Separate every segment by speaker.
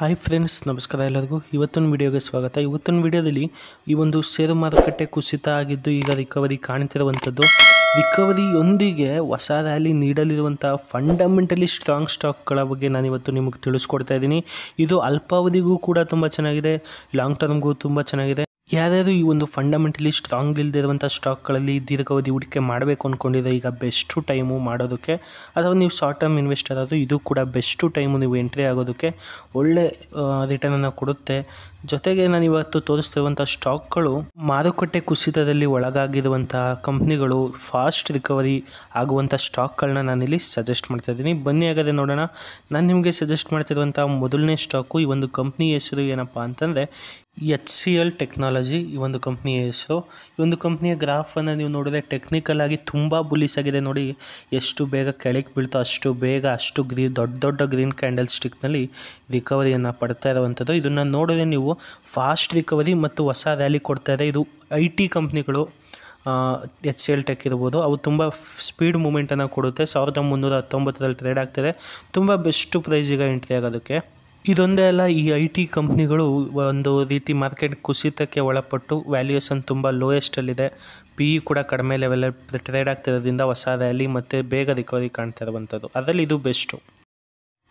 Speaker 1: hi friends ನಮಸ್ಕಾರ ಎಲ್ಲರಿಗೂ ಇವತ್ತಿನ ವಿಡಿಯೋಗೆ ಸ್ವಾಗತ ಇವತ್ತಿನ ವಿಡಿಯೋದಲ್ಲಿ ಈ ಒಂದು ಷೇರು ಮಾರುಕಟ್ಟೆ ಕುಸಿತ ಆಗಿದ್ದು ಈಗ ರಿಕವರಿ ಕಾಣ್ತಿರುವಂಥದ್ದು ರಿಕವರಿಯೊಂದಿಗೆ ಹೊಸ ರ್ಯಾಲಿ ನೀಡಲಿರುವಂಥ ಫಂಡಮೆಂಟಲಿ ಸ್ಟ್ರಾಂಗ್ ಸ್ಟಾಕ್ಗಳ ಬಗ್ಗೆ ನಾನು ಇವತ್ತು ನಿಮಗೆ ತಿಳಿಸ್ಕೊಡ್ತಾ ಇದ್ದೀನಿ ಇದು ಅಲ್ಪಾವಧಿಗೂ ಕೂಡ ತುಂಬ ಚೆನ್ನಾಗಿದೆ ಲಾಂಗ್ ಟರ್ಮ್ಗೂ ತುಂಬ ಚೆನ್ನಾಗಿದೆ ಯಾರ್ಯಾರು ಈ ಒಂದು ಫಂಡಮೆಂಟಲಿ ಸ್ಟ್ರಾಂಗ್ ಇಲ್ದಿರುವಂಥ ಸ್ಟಾಕ್ಗಳಲ್ಲಿ ದೀರ್ಘಾವಧಿ ಹೂಡಿಕೆ ಮಾಡಬೇಕು ಅಂದ್ಕೊಂಡಿದ್ರೆ ಈಗ ಬೆಸ್ಟು ಟೈಮು ಮಾಡೋದಕ್ಕೆ ಅಥವಾ ನೀವು ಶಾರ್ಟ್ ಟರ್ಮ್ ಇನ್ವೆಸ್ಟರ್ ಆದರೂ ಇದು ಕೂಡ ಬೆಸ್ಟು ಟೈಮು ನೀವು ಎಂಟ್ರಿ ಆಗೋದಕ್ಕೆ ಒಳ್ಳೆ ರಿಟರ್ನನ್ನು ಕೊಡುತ್ತೆ ಜೊತೆಗೆ ನಾನು ಇವತ್ತು ತೋರಿಸ್ತಿರುವಂಥ ಸ್ಟಾಕ್ಗಳು ಮಾರುಕಟ್ಟೆ ಕುಸಿತದಲ್ಲಿ ಒಳಗಾಗಿರುವಂತಹ ಕಂಪ್ನಿಗಳು ಫಾಸ್ಟ್ ರಿಕವರಿ ಆಗುವಂಥ ಸ್ಟಾಕ್ಗಳನ್ನ ನಾನಿಲ್ಲಿ ಸಜೆಸ್ಟ್ ಮಾಡ್ತಾ ಇದ್ದೀನಿ ಬನ್ನಿ ಆಗದೆ ನೋಡೋಣ ನಾನು ನಿಮಗೆ ಸಜೆಸ್ಟ್ ಮಾಡ್ತಿರುವಂಥ ಮೊದಲನೇ ಸ್ಟಾಕು ಈ ಒಂದು ಕಂಪ್ನಿ ಹೆಸರು ಏನಪ್ಪ ಅಂತಂದರೆ ಎಚ್ ಸಿ ಎಲ್ ಟೆಕ್ನಾಲಜಿ ಈ ಒಂದು ಕಂಪ್ನಿಯ ಹೆಸರು ಈ ಒಂದು ಕಂಪ್ನಿಯ ಗ್ರಾಫನ್ನು ನೀವು ನೋಡಿದ್ರೆ ಟೆಕ್ನಿಕಲ್ ಆಗಿ ತುಂಬ ಬುಲಿಸ್ ಆಗಿದೆ ನೋಡಿ ಎಷ್ಟು ಬೇಗ ಕೆಳಗೆ ಬೀಳ್ತೋ ಅಷ್ಟು ಬೇಗ ಅಷ್ಟು ಗ್ರೀ ದೊಡ್ಡ ದೊಡ್ಡ ಗ್ರೀನ್ ಕ್ಯಾಂಡಲ್ ಸ್ಟಿಕ್ನಲ್ಲಿ ರಿಕವರಿಯನ್ನು ಪಡ್ತಾ ಇರುವಂಥದ್ದು ಇದನ್ನು ನೋಡಿದ್ರೆ ನೀವು ಫಾಸ್ಟ್ ರಿಕವರಿ ಮತ್ತು ಹೊಸ ರ್ಯಾಲಿ ಕೊಡ್ತಾ ಇದೆ ಇದು ಐ ಟಿ ಕಂಪ್ನಿಗಳು ಎಚ್ ಸಿ ಎಲ್ ಟೆಕ್ ಇರ್ಬೋದು ಅವು ತುಂಬ ಸ್ಪೀಡ್ ಮೂಮೆಂಟನ್ನು ಕೊಡುತ್ತೆ ಸಾವಿರದ ಮುನ್ನೂರ ಹತ್ತೊಂಬತ್ತರಲ್ಲಿ ಟ್ರೇಡ್ ಆಗ್ತದೆ ತುಂಬ ಬೆಸ್ಟ್ ಪ್ರೈಸಿಗೆ ಎಂಟ್ರಿ ಆಗೋದಕ್ಕೆ ಇದೊಂದೇ ಅಲ್ಲ ಈ ಐ ಟಿ ಕಂಪ್ನಿಗಳು ಒಂದು ರೀತಿ ಮಾರ್ಕೆಟ್ ಕುಸಿತಕ್ಕೆ ಒಳಪಟ್ಟು ವ್ಯಾಲ್ಯೂಯೇಷನ್ ತುಂಬ ಲೋಯೆಸ್ಟಲ್ಲಿದೆ ಪಿ ಇ ಕೂಡ ಕಡಿಮೆ ಲೆವೆಲಲ್ಲಿ ಟ್ರೇಡ್ ಆಗ್ತಿರೋದ್ರಿಂದ ಹೊಸ ರ್ಯಾಲಿ ಮತ್ತು ಬೇಗ ರಿಕವರಿ ಕಾಣ್ತಾ ಇರುವಂಥದ್ದು ಅದರಲ್ಲಿ ಇದು ಬೆಸ್ಟು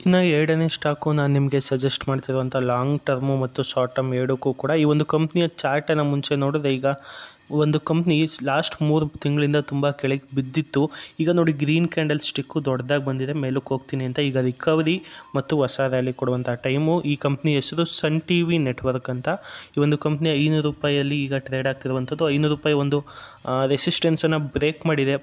Speaker 1: ಇನ್ನು ಎರಡನೇ ಸ್ಟಾಕು ನಾನು ನಿಮಗೆ ಸಜೆಸ್ಟ್ ಮಾಡ್ತಿರುವಂಥ ಲಾಂಗ್ ಟರ್ಮು ಮತ್ತು ಶಾರ್ಟ್ ಟರ್ಮ್ ಎರಡಕ್ಕೂ ಕೂಡ ಈ ಒಂದು ಕಂಪ್ನಿಯ ಚಾರ್ಟನ್ನು ಮುಂಚೆ ನೋಡಿದ್ರೆ ಈಗ ಒಂದು ಕಂಪ್ನಿ ಲಾಸ್ಟ್ ಮೂರು ತಿಂಗಳಿಂದ ತುಂಬ ಕೆಳಗೆ ಬಿದ್ದಿತ್ತು ಈಗ ನೋಡಿ ಗ್ರೀನ್ ಕ್ಯಾಂಡಲ್ ಸ್ಟಿಕ್ಕು ದೊಡ್ಡದಾಗಿ ಬಂದಿದೆ ಮೇಲಕ್ಕೆ ಹೋಗ್ತೀನಿ ಅಂತ ಈಗ ರಿಕವರಿ ಮತ್ತು ಹೊಸ ರ್ಯಾಲಿ ಕೊಡುವಂಥ ಟೈಮು ಈ ಕಂಪ್ನಿ ಹೆಸರು ಸನ್ ಟಿ ವಿ ನೆಟ್ವರ್ಕ್ ಅಂತ ಈ ಒಂದು ಕಂಪ್ನಿ ಐನೂರು ರೂಪಾಯಿಯಲ್ಲಿ ಈಗ ಟ್ರೇಡ್ ಆಗ್ತಿರುವಂಥದ್ದು ಐನೂರು ರೂಪಾಯಿ ಒಂದು ರೆಸಿಸ್ಟೆನ್ಸನ್ನು ಬ್ರೇಕ್ ಮಾಡಿದೆ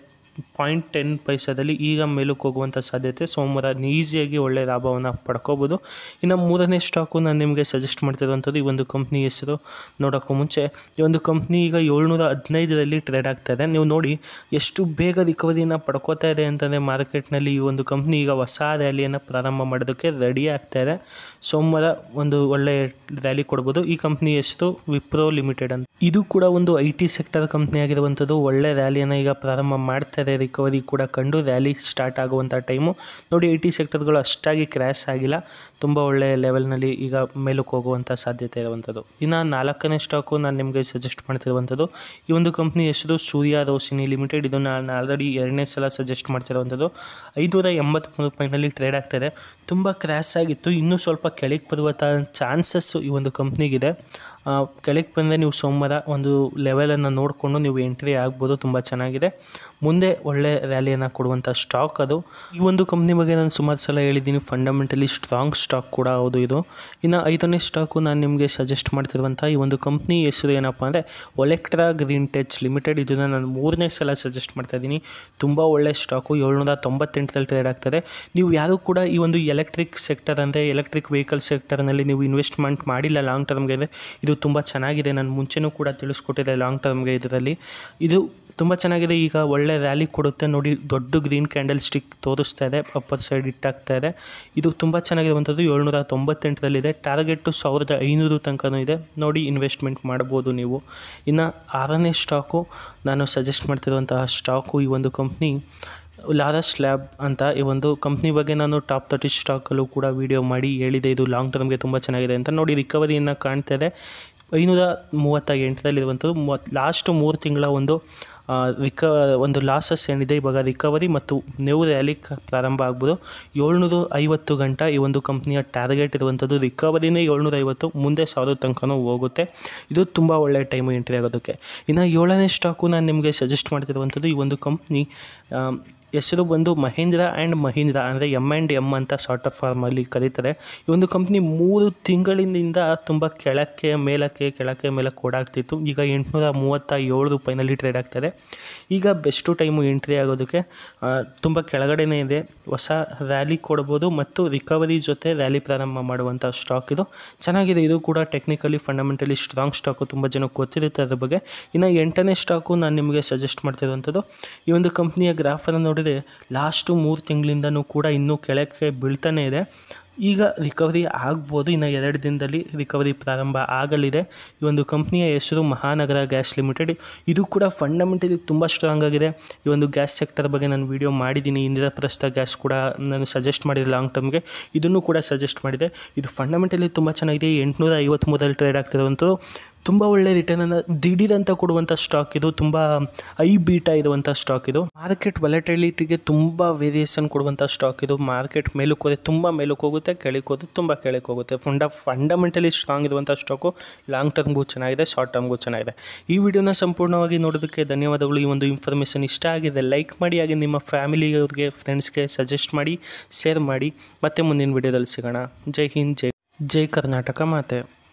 Speaker 1: ಪಾಯಿಂಟ್ ಟೆನ್ ಪೈಸಾದಲ್ಲಿ ಈಗ ಮೇಲಕ್ಕೆ ಹೋಗುವಂಥ ಸಾಧ್ಯತೆ ಸೋಮವಾರ ಈಸಿಯಾಗಿ ಒಳ್ಳೆಯ ಲಾಭವನ್ನು ಪಡ್ಕೋಬೋದು ಇನ್ನು ಮೂರನೇ ಸ್ಟಾಕು ನಾನು ನಿಮಗೆ ಸಜೆಸ್ಟ್ ಮಾಡ್ತಿರುವಂಥದ್ದು ಈ ಒಂದು ಕಂಪ್ನಿ ಹೆಸರು ನೋಡೋಕ್ಕೂ ಮುಂಚೆ ಈ ಒಂದು ಕಂಪ್ನಿ ಈಗ ಏಳ್ನೂರ ಹದಿನೈದರಲ್ಲಿ ಟ್ರೇಡ್ ಆಗ್ತಾ ಇದೆ ನೀವು ನೋಡಿ ಎಷ್ಟು ಬೇಗ ರಿಕವರಿನ ಪಡ್ಕೋತಾ ಇದೆ ಅಂತಂದರೆ ಮಾರ್ಕೆಟ್ನಲ್ಲಿ ಈ ಒಂದು ಕಂಪ್ನಿ ಈಗ ಹೊಸ ರ್ಯಾಲಿಯನ್ನು ಪ್ರಾರಂಭ ಮಾಡೋದಕ್ಕೆ ರೆಡಿ ಆಗ್ತಾ ಇದೆ ಸೋಮವಾರ ಒಂದು ಒಳ್ಳೆಯ ರ್ಯಾಲಿ ಕೊಡ್ಬೋದು ಈ ಕಂಪ್ನಿ ಹೆಸರು ವಿಪ್ರೋ ಲಿಮಿಟೆಡ್ ಅಂತ ಇದು ಕೂಡ ಒಂದು ಐ ಟಿ ಸೆಕ್ಟರ್ ಕಂಪ್ನಿ ಆಗಿರುವಂಥದ್ದು ಒಳ್ಳೆ ರ್ಯಾಲಿಯನ್ನು ಈಗ ಪ್ರಾರಂಭ ಮಾಡ್ತಾ ಸೆಕ್ಟರ್ ರಿಕವರಿ ಕೂಡ ಕಂಡು ರ್ಯಾಲಿ ಸ್ಟಾರ್ಟ್ ಆಗುವಂಥ ಟೈಮು ನೋಡಿ ಐ ಟಿ ಸೆಕ್ಟರ್ಗಳು ಅಷ್ಟಾಗಿ ಕ್ರ್ಯಾಶ್ ಆಗಿಲ್ಲ ತುಂಬ ಒಳ್ಳೆಯ ಲೆವೆಲ್ನಲ್ಲಿ ಈಗ ಮೇಲಕ್ಕೆ ಹೋಗುವಂಥ ಸಾಧ್ಯತೆ ಇರುವಂಥದ್ದು ಇನ್ನು ನಾಲ್ಕನೇ ಸ್ಟಾಕು ನಾನು ನಿಮಗೆ ಸಜೆಸ್ಟ್ ಮಾಡ್ತಿರುವಂಥದ್ದು ಈ ಒಂದು ಕಂಪ್ನಿ ಹೆಸರು ಸೂರ್ಯ ರೋಸಿನಿ ಲಿಮಿಟೆಡ್ ಇದನ್ನು ನಾನು ಆಲ್ರೆಡಿ ಎರಡನೇ ಸಲ ಸಜೆಸ್ಟ್ ಮಾಡ್ತಿರುವಂಥದ್ದು ಐದುನೂರ ಎಂಬತ್ತ್ಮೂರು ರೂಪಾಯಿನಲ್ಲಿ ಟ್ರೇಡ್ ಆಗ್ತಾಯಿದೆ ತುಂಬ ಕ್ರ್ಯಾಶ್ ಆಗಿತ್ತು ಇನ್ನೂ ಸ್ವಲ್ಪ ಕೆಳಗೆ ಬರುವಂಥ ಚಾನ್ಸಸ್ಸು ಈ ಒಂದು ಕಂಪ್ನಿಗಿದೆ ಕೆಳಗೆ ಬಂದರೆ ನೀವು ಸೋಮವಾರ ಒಂದು ಲೆವೆಲನ್ನು ನೋಡಿಕೊಂಡು ನೀವು ಎಂಟ್ರಿ ಆಗ್ಬೋದು ತುಂಬ ಚೆನ್ನಾಗಿದೆ ಮುಂದೆ ಒಳ್ಳೆ ರ್ಯಾಲಿಯನ್ನು ಕೊಡುವಂಥ ಸ್ಟಾಕ್ ಅದು ಈ ಒಂದು ಕಂಪ್ನಿ ಬಗ್ಗೆ ನಾನು ಸುಮಾರು ಸಲ ಹೇಳಿದ್ದೀನಿ ಫಂಡಮೆಂಟಲಿ ಸ್ಟ್ರಾಂಗ್ ಸ್ಟಾಕ್ ಕೂಡ ಹೌದು ಇದು ಇನ್ನು ಐದನೇ ಸ್ಟಾಕು ನಾನು ನಿಮಗೆ ಸಜೆಸ್ಟ್ ಮಾಡ್ತಿರುವಂಥ ಈ ಒಂದು ಕಂಪ್ನಿ ಹೆಸರು ಏನಪ್ಪ ಅಂದರೆ ಒಲೆಕ್ಟ್ರಾ ಗ್ರೀನ್ ಟೆಚ್ ಲಿಮಿಟೆಡ್ ಇದನ್ನು ನಾನು ಮೂರನೇ ಸಲ ಸಜೆಸ್ಟ್ ಮಾಡ್ತಾ ಇದ್ದೀನಿ ತುಂಬ ಒಳ್ಳೆ ಸ್ಟಾಕು ಏಳ್ನೂರ ತೊಂಬತ್ತೆಂಟರಲ್ಲಿ ಟ್ರೇಡ್ ಆಗ್ತದೆ ನೀವು ಯಾರು ಕೂಡ ಈ ಒಂದು ಎಲೆಕ್ಟ್ರಿಕ್ ಸೆಕ್ಟರ್ ಅಂದರೆ ಎಲೆಕ್ಟ್ರಿಕ್ ವೆಹಿಕಲ್ ಸೆಕ್ಟರ್ನಲ್ಲಿ ನೀವು ಇನ್ವೆಸ್ಟ್ಮೆಂಟ್ ಮಾಡಿಲ್ಲ ಲಾಂಗ್ ಟರ್ಮ್ಗೆ ಅಂದರೆ ಇದು ಇದು ತುಂಬ ಚೆನ್ನಾಗಿದೆ ನಾನು ಮುಂಚೆನೂ ಕೂಡ ತಿಳಿಸ್ಕೊಟ್ಟಿದೆ ಲಾಂಗ್ ಟರ್ಮ್ಗೆ ಇದರಲ್ಲಿ ಇದು ತುಂಬ ಚೆನ್ನಾಗಿದೆ ಈಗ ಒಳ್ಳೆ ವ್ಯಾಲಿ ಕೊಡುತ್ತೆ ನೋಡಿ ದೊಡ್ಡ ಗ್ರೀನ್ ಕ್ಯಾಂಡಲ್ ಸ್ಟಿಕ್ ತೋರಿಸ್ತಾ ಇದೆ ಅಪ್ಪರ್ ಸೈಡ್ ಇಟ್ಟಾಗ್ತಾ ಇದೆ ಇದು ತುಂಬ ಚೆನ್ನಾಗಿರುವಂಥದ್ದು ಏಳ್ನೂರ ಇದೆ ಟಾರ್ಗೆಟು ಸಾವಿರದ ಐನೂರು ತನಕನೂ ಇದೆ ನೋಡಿ ಇನ್ವೆಸ್ಟ್ಮೆಂಟ್ ಮಾಡ್ಬೋದು ನೀವು ಇನ್ನು ಆರನೇ ಸ್ಟಾಕು ನಾನು ಸಜೆಸ್ಟ್ ಮಾಡ್ತಿರುವಂತಹ ಸ್ಟಾಕು ಈ ಒಂದು ಕಂಪ್ನಿ ಲಾರಸ್ ಸ್ಲ್ಯಾಬ್ ಅಂತ ಈ ಒಂದು ಕಂಪ್ನಿ ಬಗ್ಗೆ ನಾನು ಟಾಪ್ ತರ್ಟಿ ಸ್ಟಾಕಲ್ಲೂ ಕೂಡ ವೀಡಿಯೋ ಮಾಡಿ ಹೇಳಿದೆ ಇದು ಲಾಂಗ್ ಟರ್ಮ್ಗೆ ತುಂಬ ಚೆನ್ನಾಗಿದೆ ಅಂತ ನೋಡಿ ರಿಕವರಿಯನ್ನು ಕಾಣ್ತಾ ಇದೆ ಐನೂರ ಮೂವತ್ತ ಎಂಟರಲ್ಲಿರುವಂಥದ್ದು ಮೂವತ್ತು ಲಾಸ್ಟ್ ಮೂರು ತಿಂಗಳ ಒಂದು ರಿಕ ಒಂದು ಲಾಸಸ್ ಏನಿದೆ ಇವಾಗ ರಿಕವರಿ ಮತ್ತು ನ್ಯೂ ರ್ಯಾಲಿ ಪ್ರಾರಂಭ ಆಗ್ಬೋದು ಏಳ್ನೂರು ಐವತ್ತು ಗಂಟ ಈ ಒಂದು ಕಂಪ್ನಿಯ ಟಾರ್ಗೆಟ್ ಇರುವಂಥದ್ದು ರಿಕವರಿನೇ ಏಳ್ನೂರ ಐವತ್ತು ಮುಂದೆ ಸಾವಿರದ ತನಕನೂ ಹೋಗುತ್ತೆ ಇದು ತುಂಬ ಒಳ್ಳೆಯ ಟೈಮು ಎಂಟ್ರಿ ಆಗೋದಕ್ಕೆ ಇನ್ನು ಏಳನೇ ಸ್ಟಾಕು ನಾನು ನಿಮಗೆ ಸಜೆಸ್ಟ್ ಮಾಡ್ತಿರುವಂಥದ್ದು ಈ ಒಂದು ಕಂಪ್ನಿ ಹೆಸರು ಬಂದು ಮಹೀಂದ್ರ ಆ್ಯಂಡ್ ಮಹೀಂದ್ರ ಅಂದರೆ ಎಮ್ ಆ್ಯಂಡ್ ಎಮ್ ಅಂತ ಶಾರ್ಟ್ ಆಫ್ ಫಾರ್ಮಲ್ಲಿ ಕರೀತಾರೆ ಈ ಒಂದು ಕಂಪ್ನಿ ಮೂರು ತಿಂಗಳಿನಿಂದ ತುಂಬ ಕೆಳಕ್ಕೆ ಮೇಲಕ್ಕೆ ಕೆಳಕ್ಕೆ ಮೇಲಕ್ಕೆ ಓಡಾಗ್ತಿತ್ತು ಈಗ ಎಂಟುನೂರ ಮೂವತ್ತ ಏಳು ರೂಪಾಯಿನಲ್ಲಿ ಟ್ರೇಡ್ ಆಗ್ತಾರೆ ಈಗ ಬೆಸ್ಟು ಟೈಮು ಎಂಟ್ರಿ ಆಗೋದಕ್ಕೆ ತುಂಬ ಕೆಳಗಡೆನೇ ಇದೆ ಹೊಸ ರ್ಯಾಲಿ ಕೊಡ್ಬೋದು ಮತ್ತು ರಿಕವರಿ ಜೊತೆ ರ್ಯಾಲಿ ಪ್ರಾರಂಭ ಮಾಡುವಂಥ ಸ್ಟಾಕ್ ಇದು ಚೆನ್ನಾಗಿದೆ ಇದು ಕೂಡ ಟೆಕ್ನಿಕಲಿ ಫಂಡಮೆಂಟಲಿ ಸ್ಟ್ರಾಂಗ್ ಸ್ಟಾಕು ತುಂಬ ಜನಕ್ಕೆ ಗೊತ್ತಿರುತ್ತೆ ಅದ್ರ ಬಗ್ಗೆ ಇನ್ನು ಎಂಟನೇ ಸ್ಟಾಕು ನಾನು ನಿಮಗೆ ಸಜೆಸ್ಟ್ ಮಾಡ್ತಿರುವಂಥದ್ದು ಈ ಒಂದು ಕಂಪ್ನಿಯ ಗ್ರಾಫನ್ನು ನೋಡಿ ಏನಿದೆ ಲಾಸ್ಟು ಮೂರು ತಿಂಗಳಿಂದನೂ ಕೂಡ ಇನ್ನೂ ಕೆಳಕ್ಕೆ ಬೀಳ್ತಾನೇ ಇದೆ ಈಗ ರಿಕವರಿ ಆಗ್ಬೋದು ಇನ್ನು ಎರಡು ದಿನದಲ್ಲಿ ರಿಕವರಿ ಪ್ರಾರಂಭ ಆಗಲಿದೆ ಈ ಒಂದು ಕಂಪ್ನಿಯ ಹೆಸರು ಮಹಾನಗರ ಗ್ಯಾಸ್ ಲಿಮಿಟೆಡ್ ಇದು ಕೂಡ ಫಂಡಮೆಂಟಲಿ ತುಂಬ ಸ್ಟ್ರಾಂಗ್ ಆಗಿದೆ ಈ ಒಂದು ಗ್ಯಾಸ್ ಸೆಕ್ಟರ್ ಬಗ್ಗೆ ನಾನು ವಿಡಿಯೋ ಮಾಡಿದ್ದೀನಿ ಇಂದಿರಾ ಪ್ರಸ್ತ ಗ್ಯಾಸ್ ಕೂಡ ನಾನು ಸಜೆಸ್ಟ್ ಮಾಡಿದೆ ಲಾಂಗ್ ಟರ್ಮ್ಗೆ ಇದನ್ನು ಕೂಡ ಸಜೆಸ್ಟ್ ಮಾಡಿದೆ ಇದು ಫಂಡಮೆಂಟಲಿ ತುಂಬ ಚೆನ್ನಾಗಿದೆ ಎಂಟುನೂರ ಐವತ್ತ್ಮೂರಲ್ಲಿ ಟ್ರೇಡ್ ಆಗ್ತಿರುವಂಥದ್ದು ತುಂಬ ಒಳ್ಳೆ ರಿಟರ್ನನ್ನು ದಿಢೀರಂತ ಕೊಡುವಂಥ ಸ್ಟಾಕ್ ಇದು ತುಂಬ ಐ ಬೀಟಾ ಇರುವಂಥ ಸ್ಟಾಕ್ ಇದು ಮಾರ್ಕೆಟ್ ವಲಟಲಿಟಿಗೆ ತುಂಬ ವೇರಿಯೇಷನ್ ಕೊಡುವಂಥ ಸ್ಟಾಕ್ ಇದು ಮಾರ್ಕೆಟ್ ಮೇಲಕ್ಕೆ ಹೋದರೆ ತುಂಬ ಮೇಲಕ್ಕೆ ಹೋಗುತ್ತೆ ಕೆಳಕ್ಕೆ ಹೋದರೆ ತುಂಬ ಕೆಳಕ್ಕೆ ಹೋಗುತ್ತೆ ಫಂಡ ಫಂಡಮೆಂಟಲಿ ಸ್ಟ್ರಾಂಗ್ ಇರುವಂಥ ಸ್ಟಾಕು ಲಾಂಗ್ ಟರ್ಮ್ಗೂ ಚೆನ್ನಾಗಿದೆ ಶಾರ್ಟ್ ಟರ್ಮ್ಗೂ ಚೆನ್ನಾಗಿದೆ ಈ ವಿಡಿಯೋನ ಸಂಪೂರ್ಣವಾಗಿ ನೋಡೋದಕ್ಕೆ ಧನ್ಯವಾದಗಳು ಈ ಒಂದು ಇನ್ಫಾರ್ಮೇಷನ್ ಇಷ್ಟ ಆಗಿದೆ ಲೈಕ್ ಮಾಡಿ ಹಾಗೆ ನಿಮ್ಮ ಫ್ಯಾಮಿಲಿಯವ್ರಿಗೆ ಫ್ರೆಂಡ್ಸ್ಗೆ ಸಜೆಸ್ಟ್ ಮಾಡಿ ಶೇರ್ ಮಾಡಿ ಮತ್ತೆ ಮುಂದಿನ ವಿಡಿಯೋದಲ್ಲಿ ಸಿಗೋಣ ಜೈ ಹಿಂದ್ ಜೈ ಜೈ ಕರ್ನಾಟಕ ಮಾತೆ